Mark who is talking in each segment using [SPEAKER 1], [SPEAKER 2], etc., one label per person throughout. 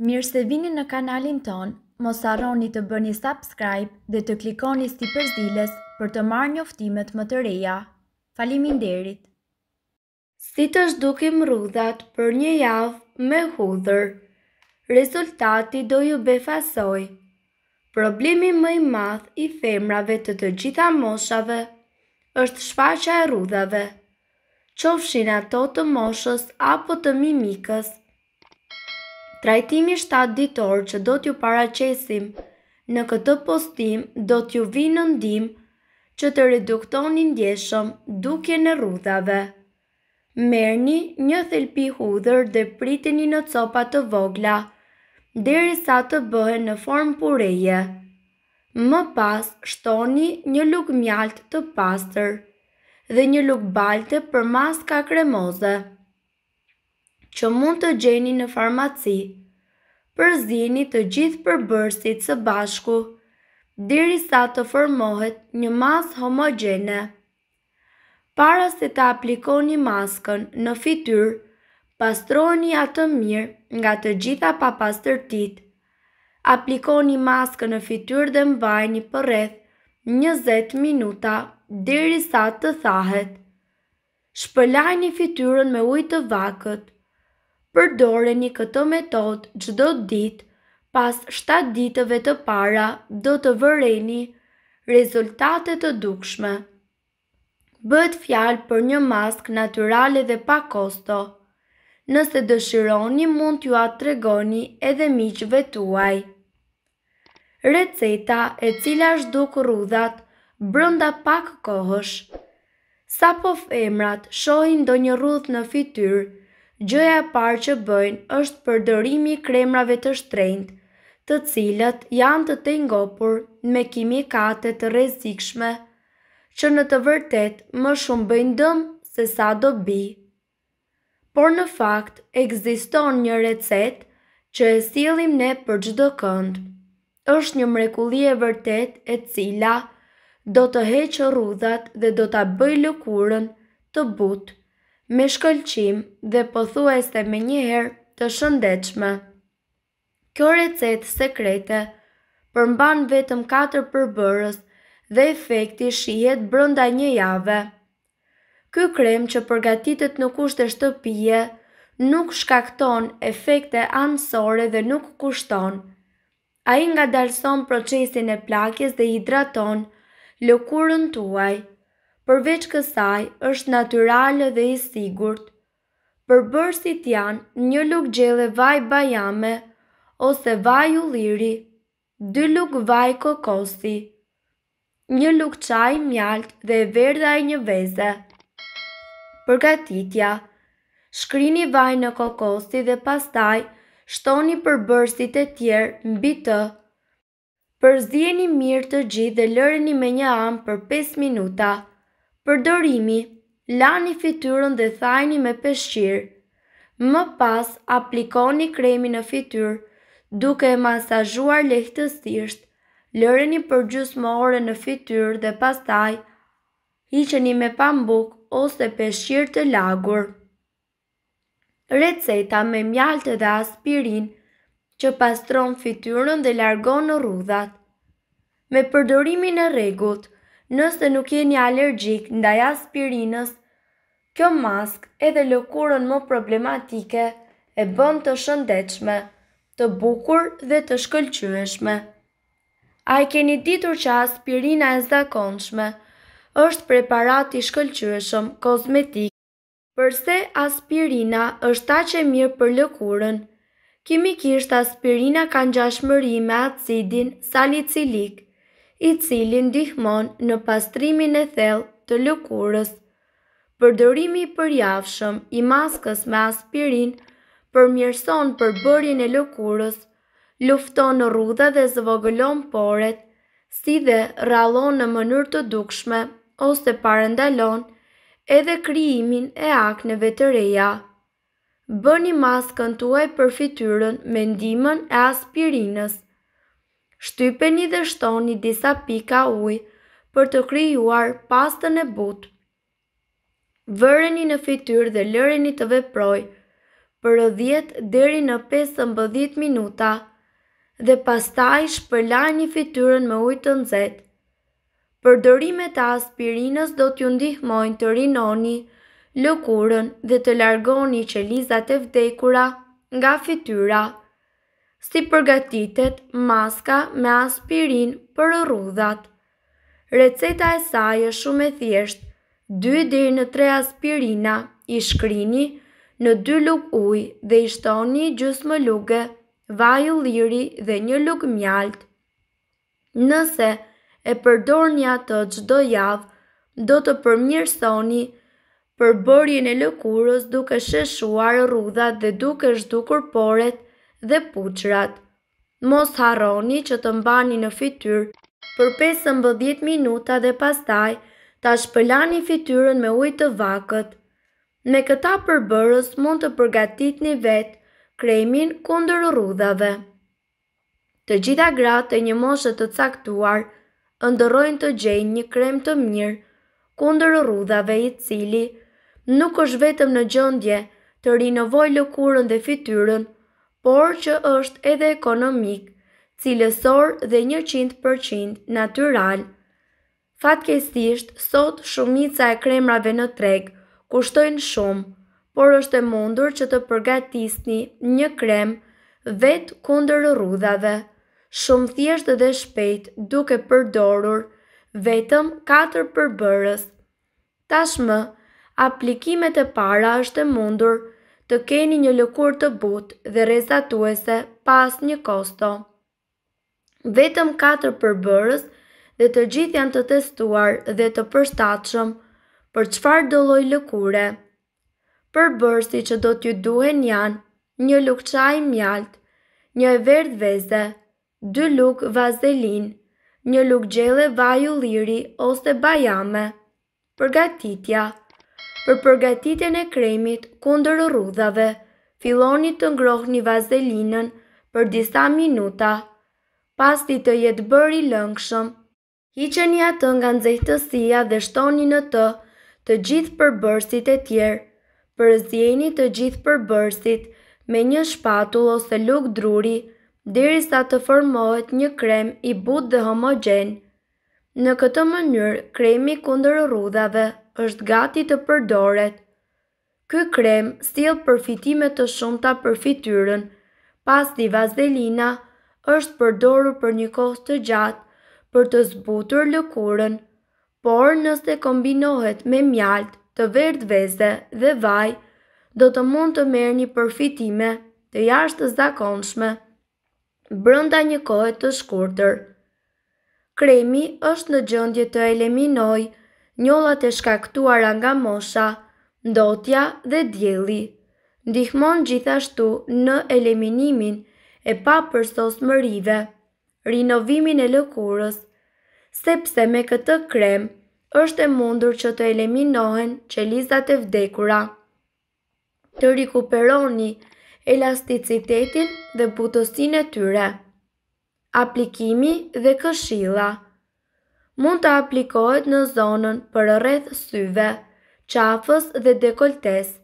[SPEAKER 1] Mirë se vini në kanalin ton, mos arroni të bëni subscribe dhe të klikoni sti përzdiles për të marrë një më të reja. Falimin derit! Si të shdukim rudhat për një javë me hudhër, rezultati do ju befasoj. Problemi më i math i femrave të të gjitha moshave është shfaqa e rudhave. Qofshin ato të moshës apo të mimikës, Trajtimi 7 ditor që do t'ju paraqesim në këtë postim do t'ju vinë në ndim që të reduktoni ndjeshëm duke në rruthave. Merni një thelpi hudhër dhe pritini në copa të vogla, deri sa të bëhe në formë pureje. Më pas, shtoni një luk mjalt të pastër dhe një luk balte për maska kremoze që mund të gjeni në farmaci. Përzini të gjithë përbërësit së bashku, diri sa të formohet një mas homogene. Para se të aplikoni maskën në fityr, pastroni atë mirë nga të gjitha papastërtit. Aplikoni maskën në fityr dhe mbajni për rreth 20 minuta diri sa të thahet. Shpëlajni fityrën me ujtë vakët, përdoreni këtë metodë gjdo ditë, pas 7 ditëve të para do të vëreni rezultate të dukshme. Bëhet fjalë për një mask naturale dhe pa kosto. Nëse dëshironi mund t'ju atë tregoni edhe miqëve tuaj. Receta e cila është duk rudhat brënda pak kohësh. Sa po femrat shohin do një rudh në fityrë, Gjëja e parë që bëjnë është përdorimi i kremrave të shtrenjtë, të cilat janë të tejngopur me kimikate të rrezikshme, që në të vërtetë më shumë bëjnë dëm se sa do bi. Por në fakt ekziston një recetë që e sillim ne për çdo kënd. Është një mrekulli e vërtet e cila do të heqë rrudhat dhe do ta bëj lëkurën të butë me shkëllqim dhe se me njëherë të shëndechme. Kjo recetë sekrete përmban vetëm 4 përbërës dhe efekti shihet brënda një jave. Ky krem që përgatitet në kushte shtëpije nuk shkakton efekte anësore dhe nuk kushton. A i nga dalson procesin e plakjes dhe hidraton lëkurën tuaj përveç kësaj është naturalë dhe i sigurt. Për bërësit janë një luk gjele vaj bajame ose vaj u liri, dy luk vaj kokosi, një luk qaj mjalt dhe e verdha e një veze. Përgatitja Shkrini vaj në kokosi dhe pastaj shtoni për bërësit e tjerë mbi të. Përzieni mirë të gjithë dhe lëreni me një amë për 5 minuta. Përdorimi, lani fityrën dhe thajni me peshqir. Më pas, aplikoni kremi në fityrë, duke e masajuar lehtësisht, lëreni për gjusë më ore në fityrë dhe pastaj, iqeni me pambuk ose peshqirë të lagur. Receta me mjaltë dhe aspirin që pastron fityrën dhe largon në rudhat. Me përdorimin e regut, Nëse nuk jeni alergjik ndaj aspirinës, kjo mask edhe lëkurën më problematike e bën të shëndechme, të bukur dhe të shkëllqyëshme. A i keni ditur që aspirina e zakonshme është preparati shkëllqyëshëm kozmetik, përse aspirina është ta që mirë për lëkurën, kimikisht aspirina kanë gjashmëri me acidin salicilik i cili ndihmon në pastrimin e thellë të lëkurës. Përdorimi i përjafshëm i maskës me aspirin përmirëson përbërjen e lëkurës, lufton rrudha dhe zvogëlon poret, si dhe rallon në mënyrë të dukshme ose parandalon edhe kryimin e akneve të reja. Bëni maskën tuaj për fityrën me ndimën e aspirinës shtypeni dhe shtoni disa pika ujë për të kryuar pastën e butë. Vëreni në fityr dhe lëreni të veproj për 10 deri në 15 minuta dhe pastaj shpëlar një fityrën me ujtë të nëzet. Përdorimet të aspirinës do t'ju ndihmojnë të rinoni, lëkurën dhe të largoni që lizat e vdekura nga fityra si përgatitet maska me aspirin për rrudhat. Receta e saj është shumë e thjeshtë, 2 deri në 3 aspirina i shkrini në 2 luk ujë dhe i shtoni gjysmë më luge, vaj ulliri dhe një luk mjalt. Nëse e përdorni atë çdo javë, do të përmirësoni përbërjen e lëkurës duke sheshuar rrudhat dhe duke zhdukur poret dhe puqrat. Mos harroni që të mbani në fityr për 15 minuta dhe pastaj ta shpëlani fityrën me ujtë të vakët. Me këta përbërës mund të përgatit një vetë kremin kundër rrudhave. Të gjitha gratë e një moshët të caktuar ndërojnë të gjejnë një krem të mirë kundër rrudhave i cili nuk është vetëm në gjëndje të rinovoj lëkurën dhe fityrën, por që është edhe ekonomik, cilësor dhe 100% natural. Fatkesisht, sot shumica e kremrave në treg kushtojnë shumë, por është e mundur që të përgatisni një krem vet kundër rrudhave, shumë thjesht dhe shpejt duke përdorur vetëm 4 përbërës. Tashmë, aplikimet e para është e mundur të keni një lëkur të but dhe rezatuese pas një kosto. Vetëm 4 përbërës dhe të gjithë janë të testuar dhe të përstatëshëm për qfar dolloj lëkure. Përbërësi që do t'ju duhen janë një çaj mjalt, një e verdh veze, dy luk vazelin, një luk gjele vaju liri ose bajame. Përgatitja për përgatitjen e kremit kundër rrudhave. Filloni të ngrohni vazelinën për disa minuta. Pasti të jetë bëri lëngshëm. Hiqeni atë nga nxehtësia dhe shtoni në të të gjithë përbërësit e tjerë. Përzjeni të gjithë përbërësit me një shpatull ose lukë druri, diri sa të formohet një krem i but dhe homogen. Në këtë mënyrë, kremi kundër rrudhave, është gati të përdoret. Ky krem stil përfitime të shumta për fytyrën. Pasti vazelina është përdorur për një kohë të gjatë për të zbutur lëkurën, por nëse kombinohet me mjalt të verdh veze dhe vaj, do të mund të merë një përfitime të jashtë të zakonshme, brënda një kohet të shkurtër. Kremi është në gjëndje të eliminojë njollat e shkaktuara nga mosha, ndotja dhe djeli. Ndihmon gjithashtu në eliminimin e pa përsos mërive, rinovimin e lëkurës, sepse me këtë krem është e mundur që të eliminohen qelizat e vdekura. Të rikuperoni elasticitetin dhe butosin e tyre. Aplikimi dhe këshilla – mund të aplikohet në zonën për rreth syve, qafës dhe dekoltes.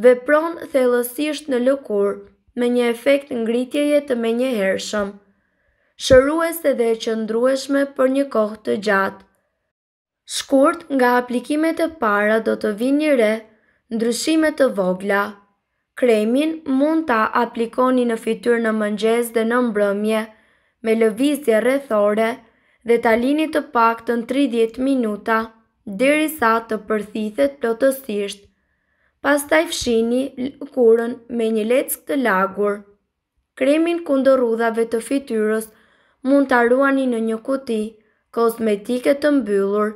[SPEAKER 1] Vepron thellësisht në lëkurë me një efekt ngritjeje të menjëhershëm, shëruese dhe qëndrueshme për një kohë të gjatë. Shkurt nga aplikimet e para do të vinë një re ndryshime të vogla. Kremin mund ta aplikoni në fytyrë në mëngjes dhe në mbrëmje me lëvizje rrethore dhe ta lini të paktën 30 minuta dheri sa të përthithet plotësisht. Pastaj fshini kurën me një leck të lagur. Kremin kundër rrudhave të fytyrës mund ta ruani në një kuti kozmetike të mbyllur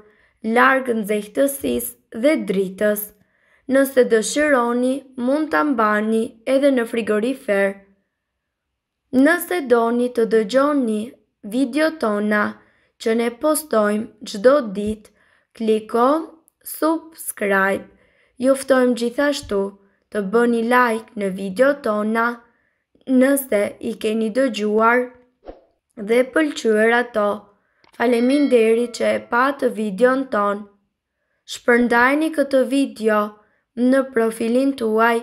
[SPEAKER 1] larg nxehtësisë dhe dritës. Nëse dëshironi, mund ta mbani edhe në frigorifer. Nëse doni të dëgjoni video tona, që ne postojmë gjdo dit, kliko subscribe, juftojmë gjithashtu të bëni like në video tona nëse i keni dëgjuar dhe pëlqyër ato. Falemin deri që e pa të video në ton. Shpërndajni këtë video në profilin të uaj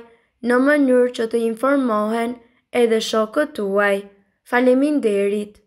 [SPEAKER 1] në mënyrë që të informohen edhe shokët të uaj. Falemin derit.